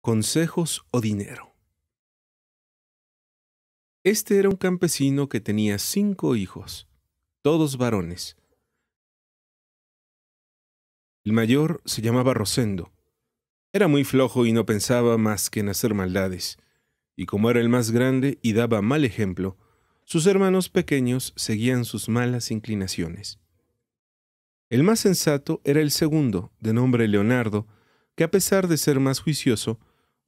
consejos o dinero. Este era un campesino que tenía cinco hijos, todos varones. El mayor se llamaba Rosendo. Era muy flojo y no pensaba más que en hacer maldades, y como era el más grande y daba mal ejemplo, sus hermanos pequeños seguían sus malas inclinaciones. El más sensato era el segundo, de nombre Leonardo, que a pesar de ser más juicioso,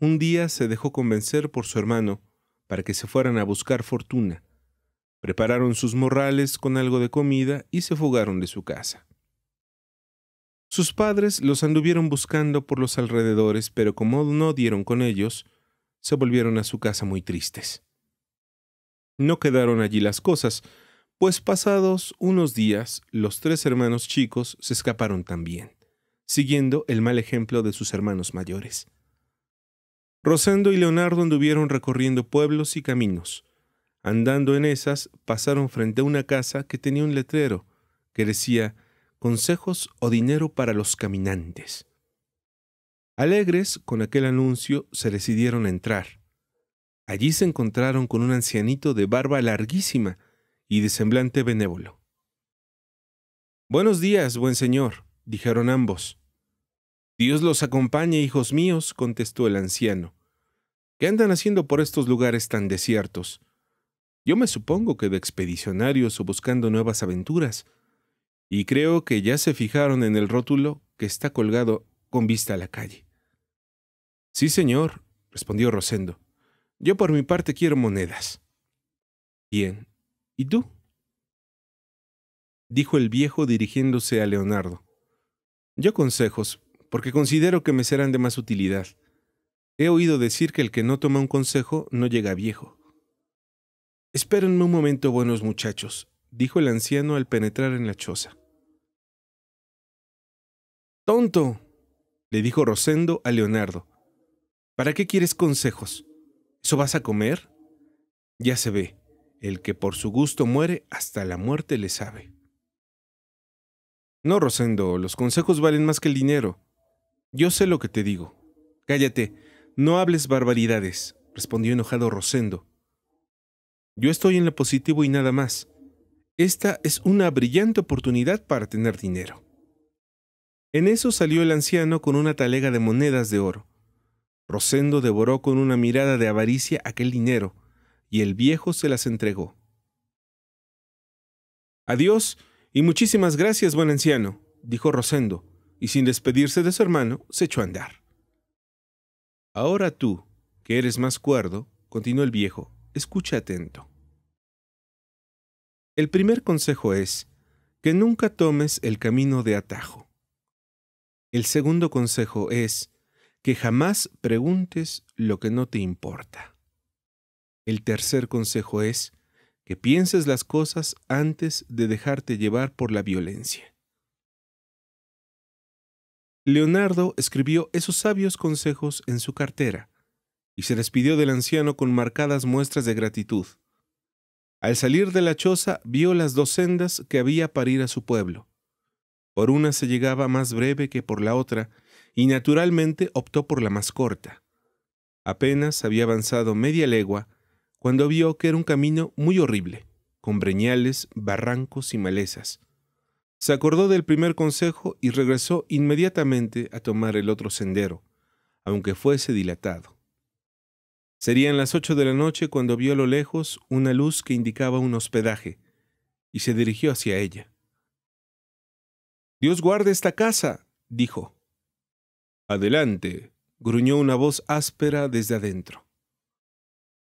un día se dejó convencer por su hermano para que se fueran a buscar fortuna. Prepararon sus morrales con algo de comida y se fugaron de su casa. Sus padres los anduvieron buscando por los alrededores, pero como no dieron con ellos, se volvieron a su casa muy tristes. No quedaron allí las cosas, pues pasados unos días los tres hermanos chicos se escaparon también, siguiendo el mal ejemplo de sus hermanos mayores. Rosendo y Leonardo anduvieron recorriendo pueblos y caminos. Andando en esas, pasaron frente a una casa que tenía un letrero que decía Consejos o dinero para los caminantes. Alegres con aquel anuncio, se decidieron a entrar. Allí se encontraron con un ancianito de barba larguísima y de semblante benévolo. Buenos días, buen señor, dijeron ambos. Dios los acompañe, hijos míos, contestó el anciano. ¿Qué andan haciendo por estos lugares tan desiertos? Yo me supongo que de expedicionarios o buscando nuevas aventuras. Y creo que ya se fijaron en el rótulo que está colgado con vista a la calle. Sí, señor, respondió Rosendo. Yo por mi parte quiero monedas. Bien. ¿Y tú? dijo el viejo dirigiéndose a Leonardo. Yo consejos, porque considero que me serán de más utilidad. He oído decir que el que no toma un consejo no llega viejo. Espérenme un momento, buenos muchachos, dijo el anciano al penetrar en la choza. Tonto, le dijo Rosendo a Leonardo. ¿Para qué quieres consejos? ¿Eso vas a comer? Ya se ve, el que por su gusto muere hasta la muerte le sabe. No, Rosendo, los consejos valen más que el dinero. Yo sé lo que te digo. Cállate, no hables barbaridades, respondió enojado Rosendo. Yo estoy en lo positivo y nada más. Esta es una brillante oportunidad para tener dinero. En eso salió el anciano con una talega de monedas de oro. Rosendo devoró con una mirada de avaricia aquel dinero, y el viejo se las entregó. Adiós y muchísimas gracias, buen anciano, dijo Rosendo y sin despedirse de su hermano, se echó a andar. Ahora tú, que eres más cuerdo, continuó el viejo, escucha atento. El primer consejo es que nunca tomes el camino de atajo. El segundo consejo es que jamás preguntes lo que no te importa. El tercer consejo es que pienses las cosas antes de dejarte llevar por la violencia. Leonardo escribió esos sabios consejos en su cartera y se despidió del anciano con marcadas muestras de gratitud. Al salir de la choza vio las dos sendas que había para ir a su pueblo. Por una se llegaba más breve que por la otra, y naturalmente optó por la más corta. Apenas había avanzado media legua cuando vio que era un camino muy horrible, con breñales, barrancos y malezas. Se acordó del primer consejo y regresó inmediatamente a tomar el otro sendero, aunque fuese dilatado. Serían las ocho de la noche cuando vio a lo lejos una luz que indicaba un hospedaje, y se dirigió hacia ella. Dios guarde esta casa, dijo. Adelante, gruñó una voz áspera desde adentro.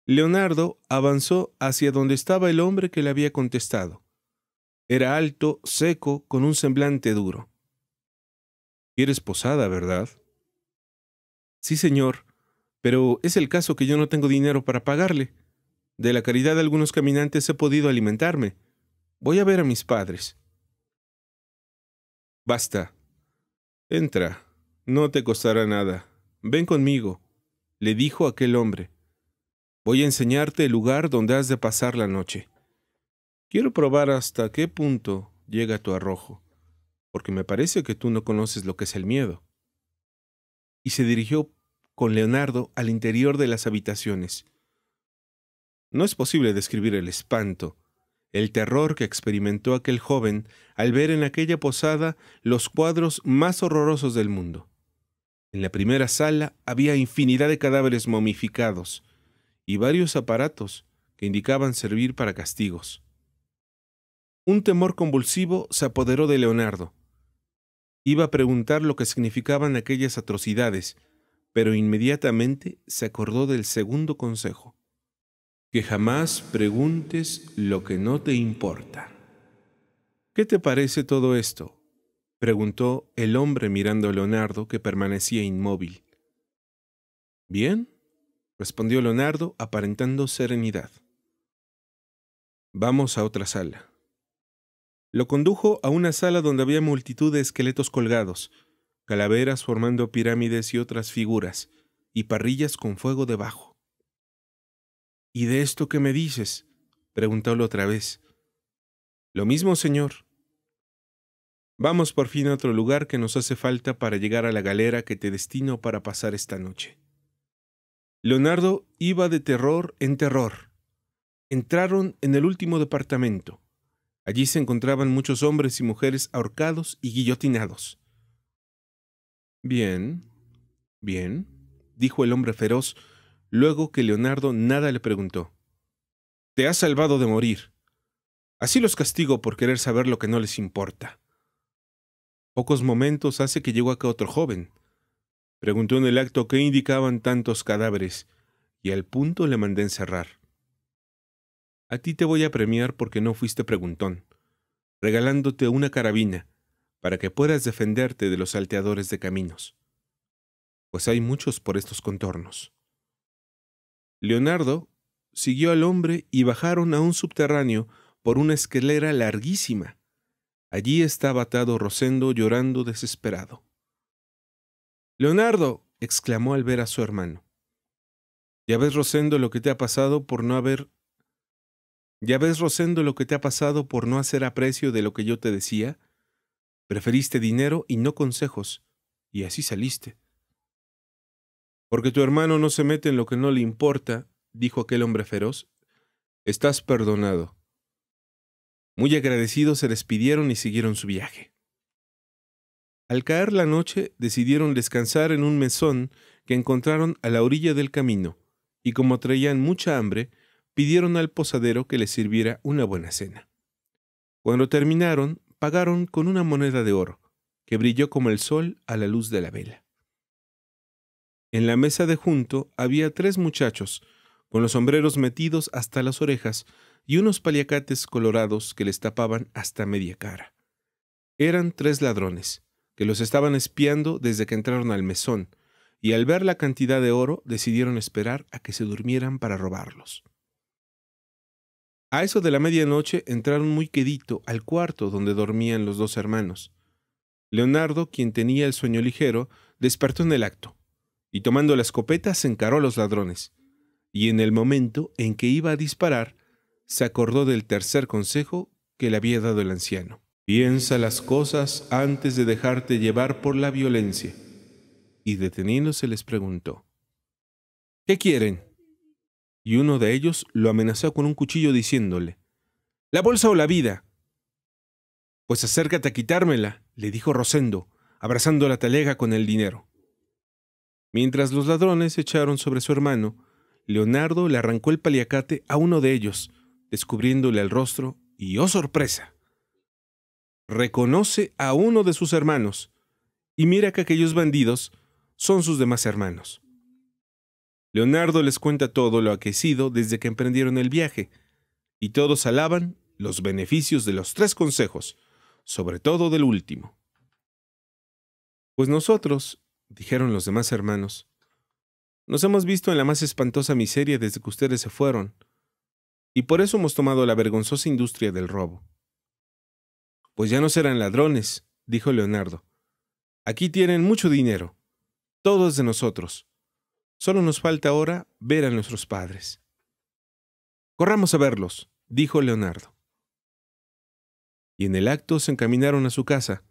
Leonardo avanzó hacia donde estaba el hombre que le había contestado. Era alto, seco, con un semblante duro. ¿Quieres posada, verdad? Sí, señor, pero es el caso que yo no tengo dinero para pagarle. De la caridad de algunos caminantes he podido alimentarme. Voy a ver a mis padres. Basta. Entra. No te costará nada. Ven conmigo, le dijo aquel hombre. Voy a enseñarte el lugar donde has de pasar la noche. Quiero probar hasta qué punto llega tu arrojo, porque me parece que tú no conoces lo que es el miedo. Y se dirigió con Leonardo al interior de las habitaciones. No es posible describir el espanto, el terror que experimentó aquel joven al ver en aquella posada los cuadros más horrorosos del mundo. En la primera sala había infinidad de cadáveres momificados y varios aparatos que indicaban servir para castigos. Un temor convulsivo se apoderó de Leonardo. Iba a preguntar lo que significaban aquellas atrocidades, pero inmediatamente se acordó del segundo consejo. Que jamás preguntes lo que no te importa. ¿Qué te parece todo esto? preguntó el hombre mirando a Leonardo, que permanecía inmóvil. Bien, respondió Leonardo, aparentando serenidad. Vamos a otra sala. Lo condujo a una sala donde había multitud de esqueletos colgados, calaveras formando pirámides y otras figuras, y parrillas con fuego debajo. ¿Y de esto qué me dices? —preguntó otra vez. Lo mismo, señor. Vamos por fin a otro lugar que nos hace falta para llegar a la galera que te destino para pasar esta noche. Leonardo iba de terror en terror. Entraron en el último departamento. Allí se encontraban muchos hombres y mujeres ahorcados y guillotinados. Bien, bien, dijo el hombre feroz, luego que Leonardo nada le preguntó. Te has salvado de morir. Así los castigo por querer saber lo que no les importa. Pocos momentos hace que llegó acá otro joven. Preguntó en el acto qué indicaban tantos cadáveres, y al punto le mandé encerrar. A ti te voy a premiar porque no fuiste preguntón, regalándote una carabina para que puedas defenderte de los salteadores de caminos. Pues hay muchos por estos contornos. Leonardo siguió al hombre y bajaron a un subterráneo por una escalera larguísima. Allí estaba atado Rosendo llorando desesperado. Leonardo, exclamó al ver a su hermano. Ya ves, Rosendo, lo que te ha pasado por no haber ¿Ya ves, Rosendo, lo que te ha pasado por no hacer aprecio de lo que yo te decía? Preferiste dinero y no consejos, y así saliste. Porque tu hermano no se mete en lo que no le importa, dijo aquel hombre feroz, estás perdonado. Muy agradecidos se despidieron y siguieron su viaje. Al caer la noche decidieron descansar en un mesón que encontraron a la orilla del camino, y como traían mucha hambre, pidieron al posadero que les sirviera una buena cena. Cuando terminaron, pagaron con una moneda de oro, que brilló como el sol a la luz de la vela. En la mesa de junto había tres muchachos, con los sombreros metidos hasta las orejas y unos paliacates colorados que les tapaban hasta media cara. Eran tres ladrones, que los estaban espiando desde que entraron al mesón, y al ver la cantidad de oro decidieron esperar a que se durmieran para robarlos. A eso de la medianoche entraron muy quedito al cuarto donde dormían los dos hermanos. Leonardo, quien tenía el sueño ligero, despertó en el acto, y tomando la escopeta se encaró a los ladrones, y en el momento en que iba a disparar, se acordó del tercer consejo que le había dado el anciano. Piensa las cosas antes de dejarte llevar por la violencia. Y deteniéndose les preguntó, ¿Qué quieren? y uno de ellos lo amenazó con un cuchillo diciéndole, La bolsa o la vida. Pues acércate a quitármela, le dijo Rosendo, abrazando la talega con el dinero. Mientras los ladrones echaron sobre su hermano, Leonardo le arrancó el paliacate a uno de ellos, descubriéndole el rostro y ¡oh sorpresa! Reconoce a uno de sus hermanos, y mira que aquellos bandidos son sus demás hermanos. Leonardo les cuenta todo lo aquecido desde que emprendieron el viaje, y todos alaban los beneficios de los tres consejos, sobre todo del último. Pues nosotros, dijeron los demás hermanos, nos hemos visto en la más espantosa miseria desde que ustedes se fueron, y por eso hemos tomado la vergonzosa industria del robo. Pues ya no serán ladrones, dijo Leonardo. Aquí tienen mucho dinero, todos de nosotros Solo nos falta ahora ver a nuestros padres. Corramos a verlos, dijo Leonardo. Y en el acto se encaminaron a su casa.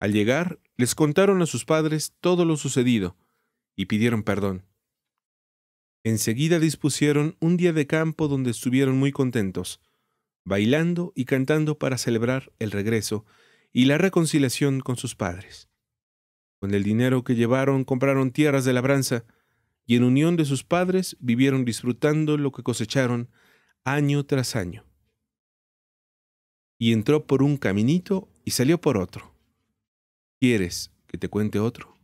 Al llegar, les contaron a sus padres todo lo sucedido y pidieron perdón. Enseguida dispusieron un día de campo donde estuvieron muy contentos, bailando y cantando para celebrar el regreso y la reconciliación con sus padres. Con el dinero que llevaron compraron tierras de labranza y en unión de sus padres vivieron disfrutando lo que cosecharon año tras año. Y entró por un caminito y salió por otro. ¿Quieres que te cuente otro?